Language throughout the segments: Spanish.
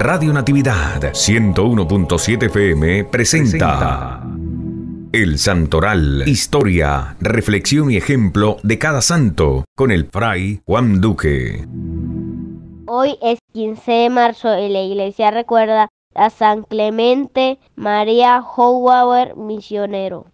Radio Natividad 101.7 FM presenta, El Santoral, historia, reflexión y ejemplo de cada santo con el fray Juan Duque. Hoy es 15 de marzo y la iglesia recuerda a San Clemente María Howauer, misionero.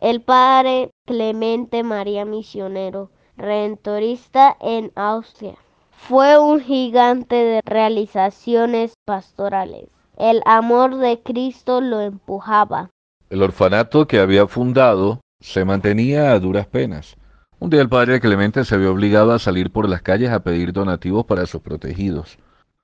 El padre Clemente María Misionero, redentorista en Austria. Fue un gigante de realizaciones pastorales. El amor de Cristo lo empujaba. El orfanato que había fundado se mantenía a duras penas. Un día el padre Clemente se vio obligado a salir por las calles a pedir donativos para sus protegidos.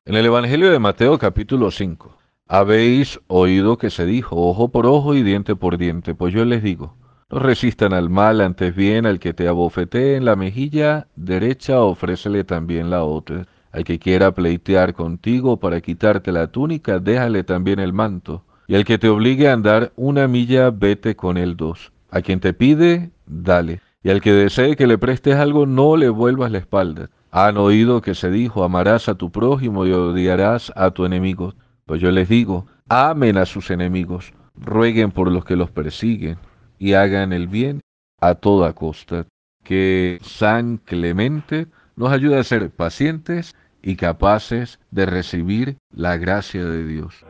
En el Evangelio de Mateo capítulo 5, habéis oído que se dijo ojo por ojo y diente por diente, pues yo les digo, no resistan al mal, antes bien al que te abofetee en la mejilla derecha, ofrécele también la otra. Al que quiera pleitear contigo para quitarte la túnica, déjale también el manto. Y al que te obligue a andar una milla, vete con él dos. A quien te pide, dale. Y al que desee que le prestes algo, no le vuelvas la espalda. Han oído que se dijo, amarás a tu prójimo y odiarás a tu enemigo. Pues yo les digo, amen a sus enemigos, rueguen por los que los persiguen y hagan el bien a toda costa. Que San Clemente nos ayude a ser pacientes y capaces de recibir la gracia de Dios.